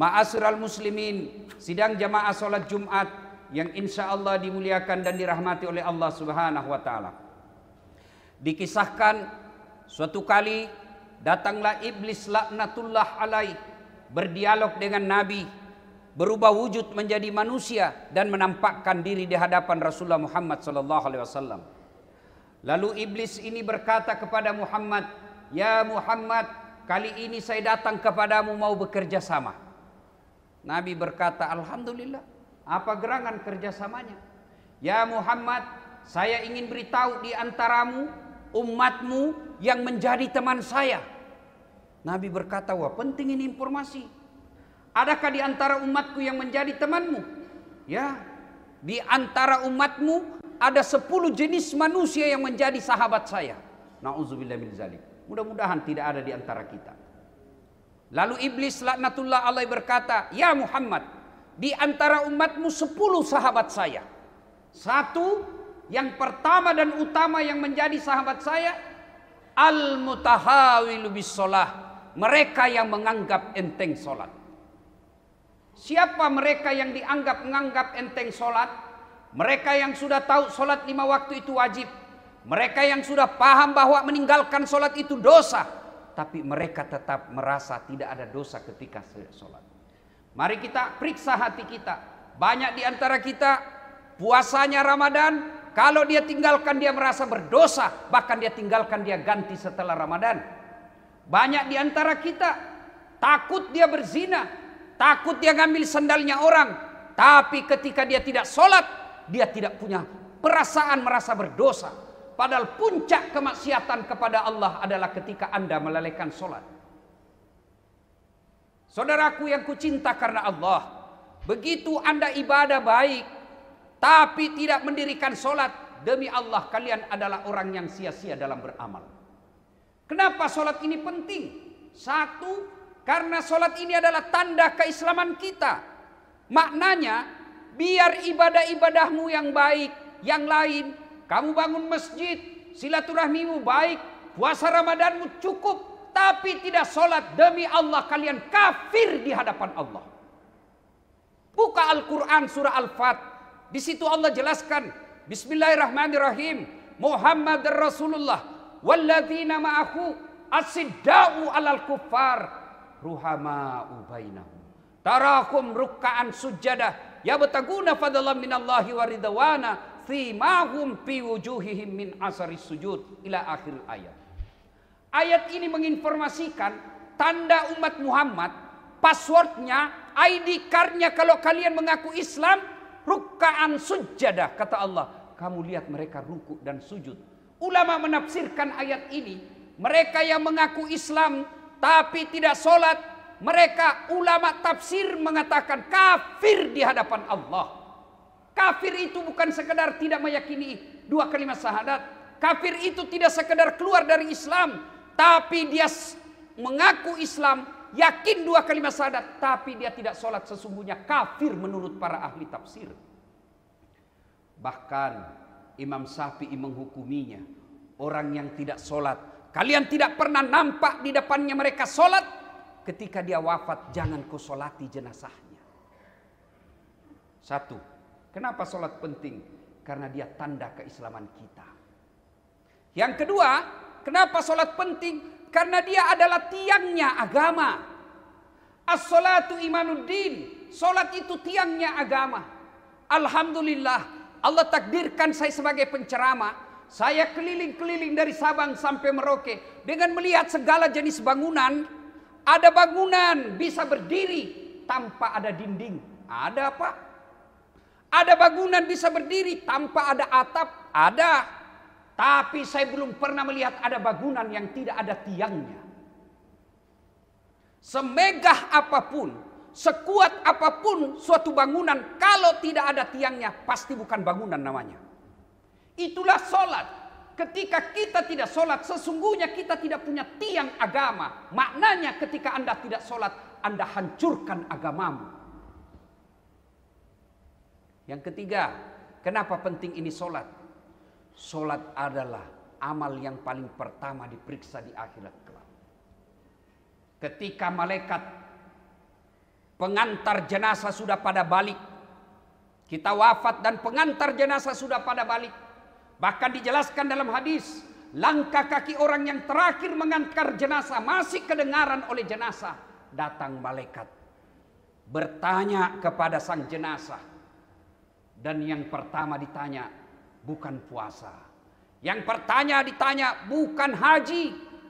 Ma'asyiral muslimin, sidang jamaah salat Jumat yang insya Allah dimuliakan dan dirahmati oleh Allah Subhanahu wa taala. Dikisahkan suatu kali datanglah iblis laknatullah alaih berdialog dengan nabi berubah wujud menjadi manusia dan menampakkan diri di hadapan Rasulullah Muhammad SAW Lalu iblis ini berkata kepada Muhammad, "Ya Muhammad, kali ini saya datang kepadamu mau bekerja sama." Nabi berkata, Alhamdulillah. Apa gerangan kerjasamanya? Ya Muhammad, saya ingin beritahu di antaramu, umatmu yang menjadi teman saya. Nabi berkata, wah penting ini informasi. Adakah di antara umatku yang menjadi temanmu? Ya, di antara umatmu ada sepuluh jenis manusia yang menjadi sahabat saya. Nauzubillah min zalik. Mudah-mudahan tidak ada di antara kita. Lalu iblis laknatullah alaih berkata, "Ya Muhammad, di antara umatmu sepuluh sahabat saya. Satu yang pertama dan utama yang menjadi sahabat saya al mutahawilu bisolah mereka yang menganggap enteng solat siapa mereka yang dianggap menganggap enteng solat mereka yang sudah tahu solat lima waktu itu wajib mereka yang sudah paham bahwa meninggalkan solat itu dosa tapi mereka tetap merasa tidak ada dosa ketika sholat. Mari kita periksa hati kita. Banyak di antara kita puasanya Ramadan, kalau dia tinggalkan dia merasa berdosa, bahkan dia tinggalkan dia ganti setelah Ramadan. Banyak di antara kita takut dia berzina, takut dia ngambil sendalnya orang, tapi ketika dia tidak sholat, dia tidak punya perasaan merasa berdosa. Padahal puncak kemaksiatan kepada Allah adalah ketika Anda melalaikan solat. Saudaraku yang kucinta karena Allah, begitu Anda ibadah baik, tapi tidak mendirikan solat, demi Allah kalian adalah orang yang sia-sia dalam beramal. Kenapa solat ini penting? Satu, karena solat ini adalah tanda keislaman kita. Maknanya, biar ibadah-ibadahmu yang baik, yang lain kamu bangun masjid, silaturahmimu baik, puasa Ramadanmu cukup, tapi tidak sholat demi Allah kalian kafir di hadapan Allah. Buka Al-Quran surah Al-Fat. Di situ Allah jelaskan. Bismillahirrahmanirrahim. Muhammad Rasulullah. Walladzina ma'ahu asidda'u alal kuffar. Ruhama bainahum. Tarakum rukka'an sujjadah. Ya betaguna fadalam minallahi waridwana simahum fi wujuhihim min asari sujud ila akhir ayat. Ayat ini menginformasikan tanda umat Muhammad, passwordnya, ID cardnya kalau kalian mengaku Islam, rukaan sujadah kata Allah. Kamu lihat mereka ruku dan sujud. Ulama menafsirkan ayat ini, mereka yang mengaku Islam tapi tidak sholat, mereka ulama tafsir mengatakan kafir di hadapan Allah. Kafir itu bukan sekedar tidak meyakini dua kalimat syahadat. Kafir itu tidak sekedar keluar dari Islam, tapi dia mengaku Islam, yakin dua kalimat syahadat, tapi dia tidak sholat sesungguhnya kafir menurut para ahli tafsir. Bahkan Imam Syafi'i menghukuminya orang yang tidak sholat. Kalian tidak pernah nampak di depannya mereka sholat. Ketika dia wafat, jangan kau sholati jenazahnya. Satu, Kenapa sholat penting? Karena dia tanda keislaman kita. Yang kedua, kenapa sholat penting? Karena dia adalah tiangnya agama. As-salatu imanuddin. Sholat itu tiangnya agama. Alhamdulillah, Allah takdirkan saya sebagai penceramah. Saya keliling-keliling dari Sabang sampai Merauke. Dengan melihat segala jenis bangunan. Ada bangunan bisa berdiri tanpa ada dinding. Ada apa? Ada bangunan bisa berdiri tanpa ada atap, ada. Tapi saya belum pernah melihat ada bangunan yang tidak ada tiangnya. Semegah apapun, sekuat apapun suatu bangunan, kalau tidak ada tiangnya pasti bukan bangunan namanya. Itulah solat. Ketika kita tidak solat, sesungguhnya kita tidak punya tiang agama. Maknanya ketika Anda tidak solat, Anda hancurkan agamamu. Yang ketiga, kenapa penting ini solat? Solat adalah amal yang paling pertama diperiksa di akhirat kelak. Ketika malaikat pengantar jenazah sudah pada balik, kita wafat dan pengantar jenazah sudah pada balik. Bahkan dijelaskan dalam hadis, langkah kaki orang yang terakhir mengantar jenazah masih kedengaran oleh jenazah. Datang malaikat bertanya kepada sang jenazah, dan yang pertama ditanya bukan puasa. Yang pertama ditanya bukan haji.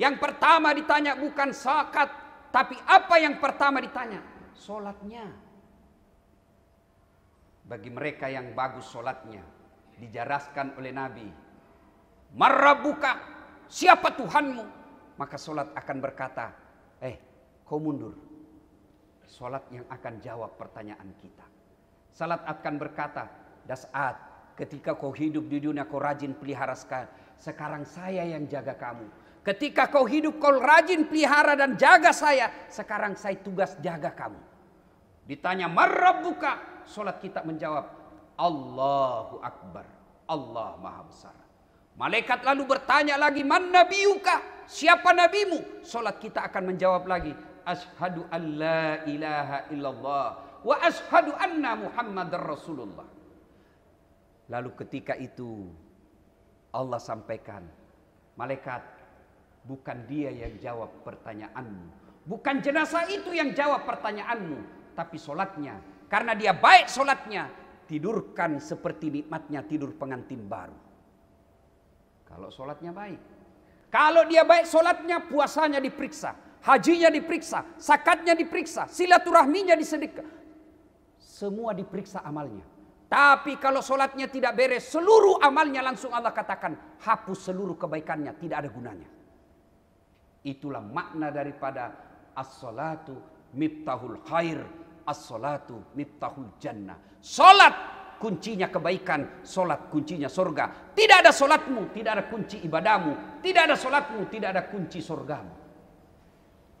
Yang pertama ditanya bukan zakat. Tapi apa yang pertama ditanya? Solatnya. Bagi mereka yang bagus solatnya. Dijaraskan oleh Nabi. Marabuka. Siapa Tuhanmu? Maka solat akan berkata. Eh kau mundur. Solat yang akan jawab pertanyaan kita. Salat akan berkata, Das'at, ketika kau hidup di dunia kau rajin pelihara sekali. Sekarang saya yang jaga kamu. Ketika kau hidup kau rajin pelihara dan jaga saya. Sekarang saya tugas jaga kamu. Ditanya buka Salat kita menjawab, Allahu Akbar. Allah Maha Besar. Malaikat lalu bertanya lagi, "Man nabiyuka?" Siapa nabimu? Salat kita akan menjawab lagi, ashadu an la ilaha illallah wa ashadu anna Muhammad Rasulullah. Lalu ketika itu Allah sampaikan, malaikat bukan dia yang jawab pertanyaanmu. Bukan jenazah itu yang jawab pertanyaanmu, tapi solatnya. Karena dia baik solatnya, tidurkan seperti nikmatnya tidur pengantin baru. Kalau solatnya baik. Kalau dia baik solatnya, puasanya diperiksa. Hajinya diperiksa, sakatnya diperiksa, silaturahminya disedekah, semua diperiksa amalnya. Tapi kalau solatnya tidak beres, seluruh amalnya langsung Allah katakan, hapus seluruh kebaikannya, tidak ada gunanya. Itulah makna daripada as-salatu miftahul khair, as-salatu miftahul jannah. Solat kuncinya kebaikan, solat kuncinya surga. Tidak ada solatmu, tidak ada kunci ibadahmu. Tidak ada solatmu, tidak ada kunci surgamu.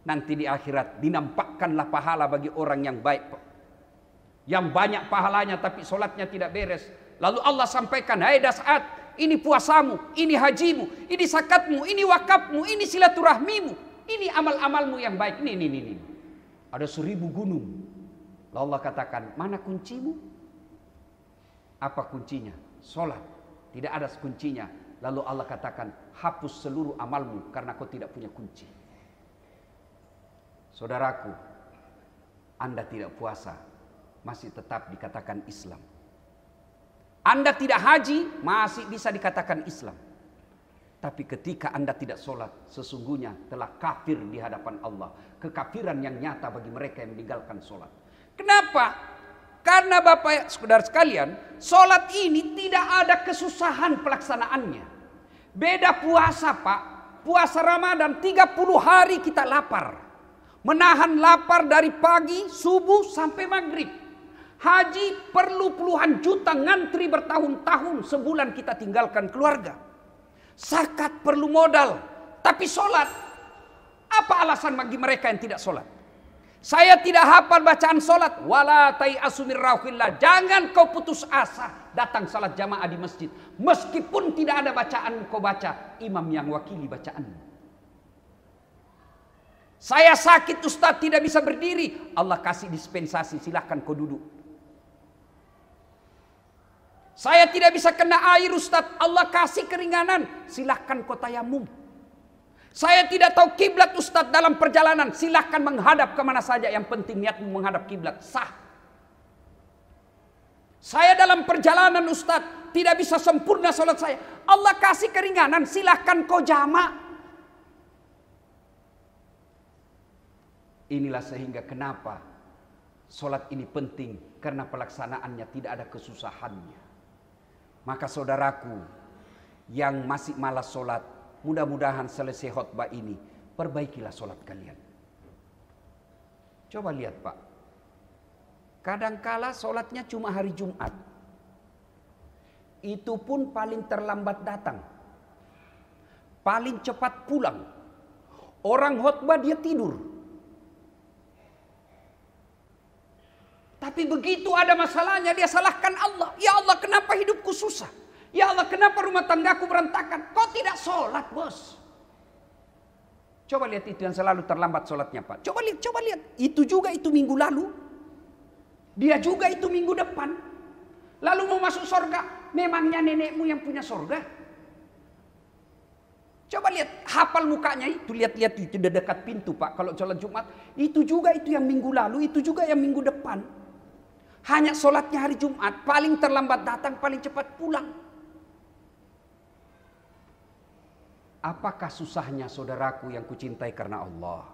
Nanti di akhirat dinampakkanlah pahala bagi orang yang baik yang banyak pahalanya tapi solatnya tidak beres. Lalu Allah sampaikan, hai hey Das'at, ini puasamu, ini hajimu, ini sakatmu, ini wakafmu, ini silaturahmimu, ini amal-amalmu yang baik. Ini, ini, ini. Ada seribu gunung. Lalu Allah katakan, mana kuncimu? Apa kuncinya? Solat. Tidak ada kuncinya. Lalu Allah katakan, hapus seluruh amalmu karena kau tidak punya kunci. Saudaraku, Anda tidak puasa, masih tetap dikatakan Islam. Anda tidak haji masih bisa dikatakan Islam. Tapi ketika Anda tidak sholat, sesungguhnya telah kafir di hadapan Allah. Kekafiran yang nyata bagi mereka yang meninggalkan sholat. Kenapa? Karena Bapak, sekedar sekalian, sholat ini tidak ada kesusahan pelaksanaannya. Beda puasa Pak, puasa Ramadan 30 hari kita lapar. Menahan lapar dari pagi, subuh sampai maghrib. Haji perlu puluhan juta ngantri bertahun-tahun sebulan kita tinggalkan keluarga. Zakat perlu modal, tapi sholat. Apa alasan bagi mereka yang tidak sholat? Saya tidak hafal bacaan sholat. Walatai asumir rauhillah. Jangan kau putus asa. Datang salat jamaah di masjid. Meskipun tidak ada bacaan kau baca. Imam yang wakili bacaanmu. Saya sakit ustaz tidak bisa berdiri. Allah kasih dispensasi silahkan kau duduk. Saya tidak bisa kena air Ustadz. Allah kasih keringanan. Silahkan kau tayamum. Saya tidak tahu kiblat Ustadz dalam perjalanan. Silahkan menghadap kemana saja. Yang penting niatmu menghadap kiblat. Sah. Saya dalam perjalanan Ustadz. Tidak bisa sempurna sholat saya. Allah kasih keringanan. Silahkan kau jamak. Inilah sehingga kenapa sholat ini penting. Karena pelaksanaannya tidak ada kesusahannya. Maka saudaraku yang masih malas sholat, mudah-mudahan selesai khutbah ini, perbaikilah sholat kalian. Coba lihat pak, kadangkala sholatnya cuma hari Jumat. Itu pun paling terlambat datang. Paling cepat pulang. Orang khutbah dia tidur. Tapi begitu ada masalahnya dia salahkan Allah. Ya Allah kenapa hidupku susah? Ya Allah kenapa rumah tanggaku berantakan? Kau tidak sholat bos. Coba lihat itu yang selalu terlambat sholatnya Pak. Coba lihat, coba lihat. Itu juga itu minggu lalu. Dia juga itu minggu depan. Lalu mau masuk sorga. Memangnya nenekmu yang punya sorga? Coba lihat, hafal mukanya itu. Lihat-lihat itu dekat pintu Pak. Kalau sholat Jumat. Itu juga itu yang minggu lalu. Itu juga yang minggu depan. Hanya sholatnya hari Jumat, paling terlambat datang, paling cepat pulang. Apakah susahnya saudaraku yang kucintai karena Allah?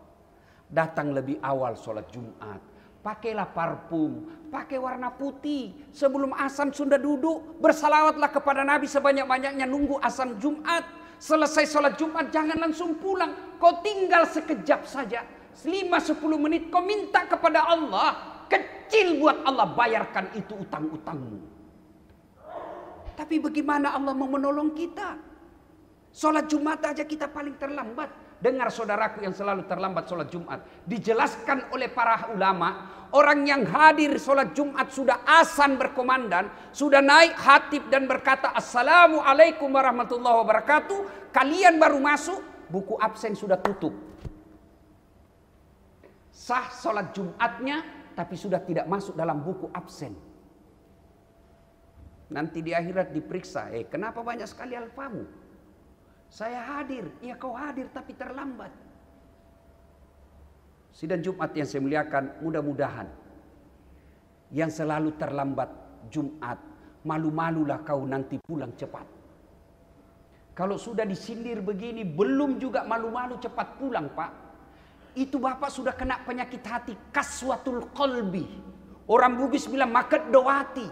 Datang lebih awal sholat Jumat. Pakailah parfum, pakai warna putih. Sebelum asam sudah duduk, bersalawatlah kepada Nabi sebanyak-banyaknya. Nunggu asam Jumat. Selesai sholat Jumat, jangan langsung pulang. Kau tinggal sekejap saja. 5-10 menit kau minta kepada Allah Kecil buat Allah bayarkan itu utang-utangmu. Tapi bagaimana Allah mau menolong kita? Sholat Jumat aja kita paling terlambat. Dengar saudaraku yang selalu terlambat sholat Jumat. Dijelaskan oleh para ulama. Orang yang hadir sholat Jumat sudah asan berkomandan. Sudah naik hatib dan berkata Assalamualaikum warahmatullahi wabarakatuh. Kalian baru masuk. Buku absen sudah tutup. Sah sholat Jumatnya tapi sudah tidak masuk dalam buku absen. Nanti di akhirat diperiksa, eh kenapa banyak sekali alfamu? Saya hadir, ya kau hadir tapi terlambat. Sidang Jumat yang saya muliakan, mudah-mudahan yang selalu terlambat Jumat, malu-malulah kau nanti pulang cepat. Kalau sudah disindir begini, belum juga malu-malu cepat pulang, Pak itu bapak sudah kena penyakit hati kaswatul kolbi. Orang Bugis bilang maket doati.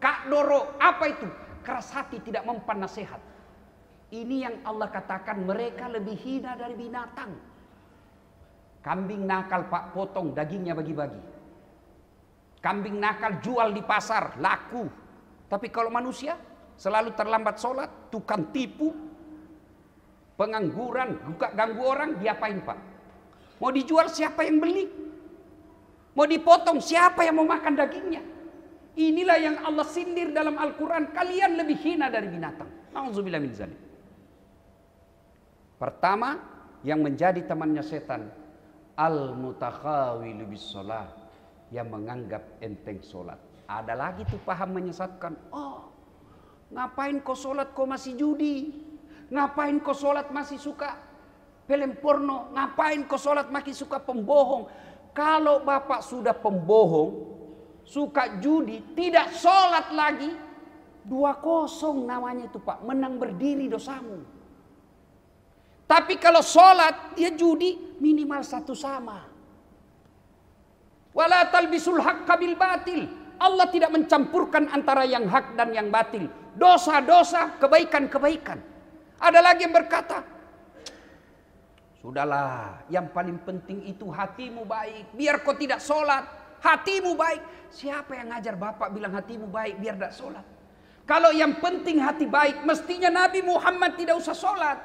Kak Doro, apa itu? Keras hati tidak mempan nasihat. Ini yang Allah katakan mereka lebih hina dari binatang. Kambing nakal pak potong dagingnya bagi-bagi. Kambing nakal jual di pasar, laku. Tapi kalau manusia selalu terlambat sholat, tukang tipu, pengangguran, buka ganggu orang, diapain pak? Mau dijual siapa yang beli? Mau dipotong siapa yang mau makan dagingnya? Inilah yang Allah sindir dalam Al-Quran. Kalian lebih hina dari binatang. Pertama, yang menjadi temannya setan. Al-mutakhawilu bis Yang menganggap enteng sholat. Ada lagi tuh paham menyesatkan. Oh, ngapain kau sholat kau masih judi? Ngapain kau sholat masih suka film porno, ngapain kau sholat makin suka pembohong. Kalau bapak sudah pembohong, suka judi, tidak sholat lagi, dua kosong namanya itu pak, menang berdiri dosamu. Tapi kalau sholat, dia judi minimal satu sama. Wala talbisul hak kabil batil. Allah tidak mencampurkan antara yang hak dan yang batil. Dosa-dosa, kebaikan-kebaikan. Ada lagi yang berkata, Sudahlah, yang paling penting itu hatimu baik. Biar kau tidak sholat, hatimu baik. Siapa yang ngajar bapak bilang hatimu baik biar tidak sholat? Kalau yang penting hati baik, mestinya Nabi Muhammad tidak usah sholat.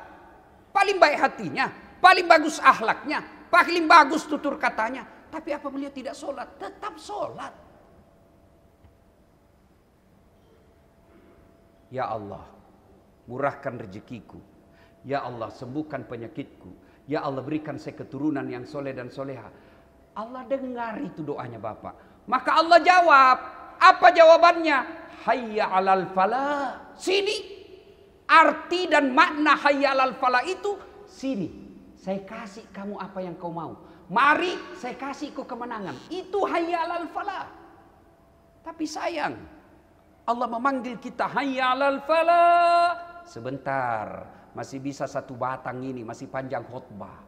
Paling baik hatinya, paling bagus ahlaknya, paling bagus tutur katanya. Tapi apa beliau tidak sholat? Tetap sholat. Ya Allah, murahkan rezekiku. Ya Allah, sembuhkan penyakitku. Ya Allah berikan saya keturunan yang soleh dan soleha. Allah dengar itu doanya Bapak. Maka Allah jawab. Apa jawabannya? Hayya alal falah. Sini. Arti dan makna hayya alal falah itu sini. Saya kasih kamu apa yang kau mau. Mari saya kasih kau kemenangan. Itu hayya alal falah. Tapi sayang. Allah memanggil kita hayya alal falah. Sebentar. Masih bisa satu batang ini, masih panjang khutbah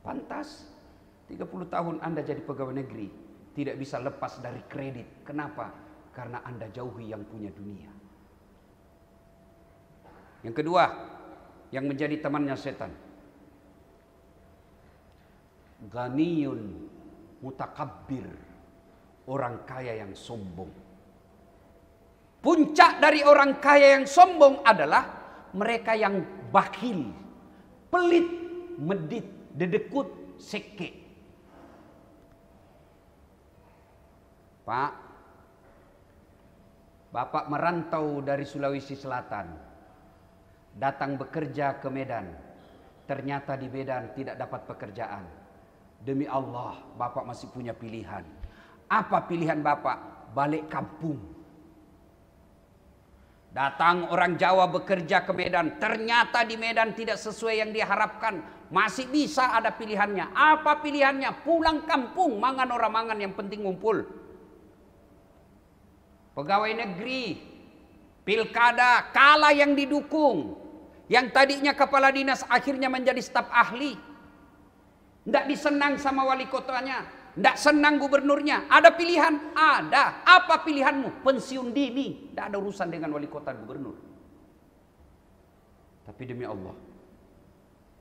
Pantas 30 tahun Anda jadi pegawai negeri, tidak bisa lepas dari kredit. Kenapa? Karena Anda jauhi yang punya dunia. Yang kedua, yang menjadi temannya setan. Ganiyun mutakabbir. Orang kaya yang sombong. Puncak dari orang kaya yang sombong adalah mereka yang bakhil, pelit, medit, dedekut, seke. Pak, Bapak merantau dari Sulawesi Selatan, datang bekerja ke Medan. Ternyata di Medan tidak dapat pekerjaan. Demi Allah, Bapak masih punya pilihan. Apa pilihan Bapak? Balik kampung. Datang orang Jawa bekerja ke Medan, ternyata di Medan tidak sesuai yang diharapkan. Masih bisa ada pilihannya. Apa pilihannya? Pulang kampung, mangan orang mangan yang penting ngumpul. Pegawai negeri, pilkada, kalah yang didukung. Yang tadinya kepala dinas akhirnya menjadi staf ahli. Tidak disenang sama wali kotanya. Tidak senang gubernurnya. Ada pilihan? Ada. Apa pilihanmu? Pensiun dini. Tidak ada urusan dengan wali kota gubernur. Tapi demi Allah.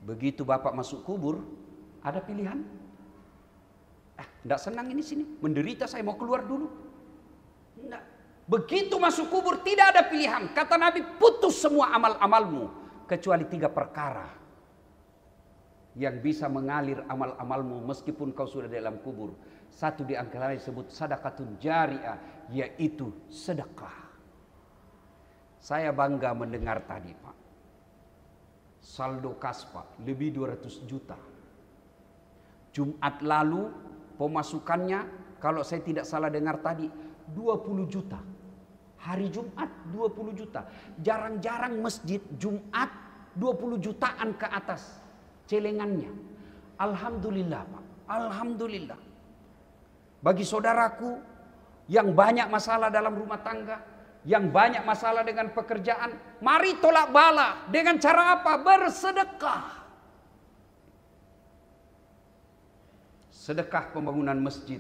Begitu bapak masuk kubur. Ada pilihan? Ah, eh, tidak senang ini sini. Menderita saya mau keluar dulu. Tidak. Begitu masuk kubur tidak ada pilihan. Kata Nabi putus semua amal-amalmu. Kecuali tiga perkara yang bisa mengalir amal-amalmu meskipun kau sudah dalam kubur. Satu di antara lain disebut sadakatun jariah, yaitu sedekah. Saya bangga mendengar tadi Pak. Saldo kas Pak, lebih 200 juta. Jumat lalu pemasukannya kalau saya tidak salah dengar tadi 20 juta. Hari Jumat 20 juta. Jarang-jarang masjid Jumat 20 jutaan ke atas celengannya. Alhamdulillah Pak, Alhamdulillah. Bagi saudaraku yang banyak masalah dalam rumah tangga, yang banyak masalah dengan pekerjaan, mari tolak bala dengan cara apa? Bersedekah. Sedekah pembangunan masjid.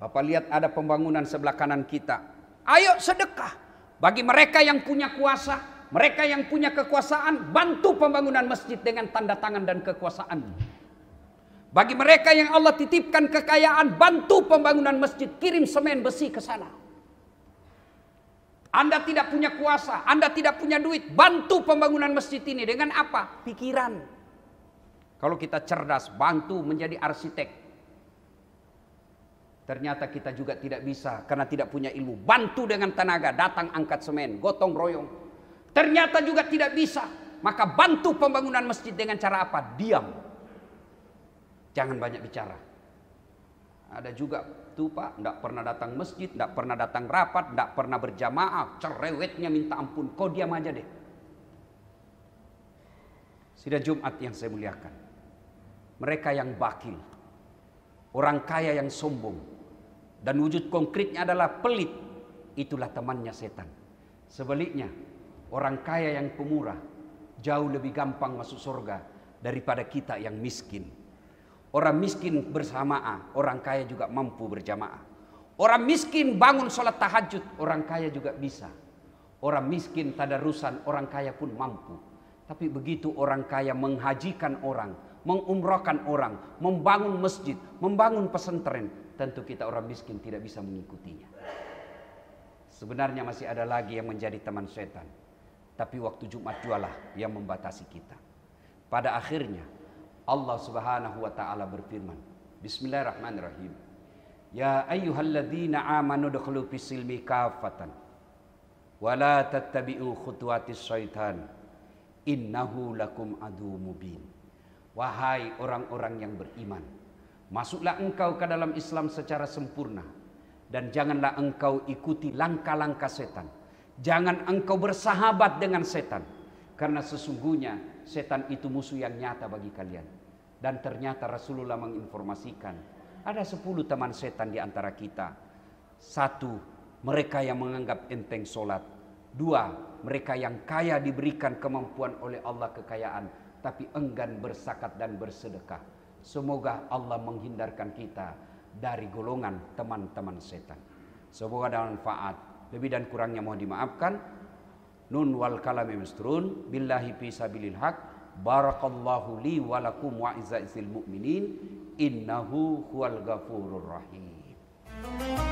Bapak lihat ada pembangunan sebelah kanan kita. Ayo sedekah bagi mereka yang punya kuasa, mereka yang punya kekuasaan bantu pembangunan masjid dengan tanda tangan dan kekuasaan. Bagi mereka yang Allah titipkan kekayaan bantu pembangunan masjid, kirim semen besi ke sana. Anda tidak punya kuasa, Anda tidak punya duit, bantu pembangunan masjid ini dengan apa? Pikiran. Kalau kita cerdas, bantu menjadi arsitek. Ternyata kita juga tidak bisa karena tidak punya ilmu. Bantu dengan tenaga, datang angkat semen, gotong royong, Ternyata juga tidak bisa. Maka bantu pembangunan masjid dengan cara apa? Diam. Jangan banyak bicara. Ada juga tuh pak, tidak pernah datang masjid, tidak pernah datang rapat, tidak pernah berjamaah. Cerewetnya minta ampun. Kau diam aja deh. Sidang Jumat yang saya muliakan. Mereka yang bakil. Orang kaya yang sombong. Dan wujud konkretnya adalah pelit. Itulah temannya setan. Sebaliknya, Orang kaya yang pemurah jauh lebih gampang masuk surga daripada kita yang miskin. Orang miskin bersamaah, orang kaya juga mampu berjamaah. Orang miskin bangun sholat tahajud, orang kaya juga bisa. Orang miskin tadarusan, orang kaya pun mampu. Tapi begitu orang kaya menghajikan orang, mengumrohkan orang, membangun masjid, membangun pesantren, tentu kita orang miskin tidak bisa mengikutinya. Sebenarnya masih ada lagi yang menjadi teman setan tapi waktu Jumat jualah yang membatasi kita. Pada akhirnya Allah Subhanahu wa taala berfirman, Bismillahirrahmanirrahim. Ya ayyuhalladzina amanu dakhulu fisilmi kafatan wa la tattabi'u khutuwatis syaitan innahu lakum adu mubin. Wahai orang-orang yang beriman, masuklah engkau ke dalam Islam secara sempurna dan janganlah engkau ikuti langkah-langkah setan Jangan engkau bersahabat dengan setan. Karena sesungguhnya setan itu musuh yang nyata bagi kalian. Dan ternyata Rasulullah menginformasikan. Ada sepuluh teman setan di antara kita. Satu, mereka yang menganggap enteng sholat. Dua, mereka yang kaya diberikan kemampuan oleh Allah kekayaan. Tapi enggan bersakat dan bersedekah. Semoga Allah menghindarkan kita dari golongan teman-teman setan. Semoga ada manfaat lebih dan kurangnya mohon dimaafkan nun wal kalami mistrun billahi fi sabilil haq barakallahu li wa lakum wa izzil mu'minin innahu huwal ghafurur rahim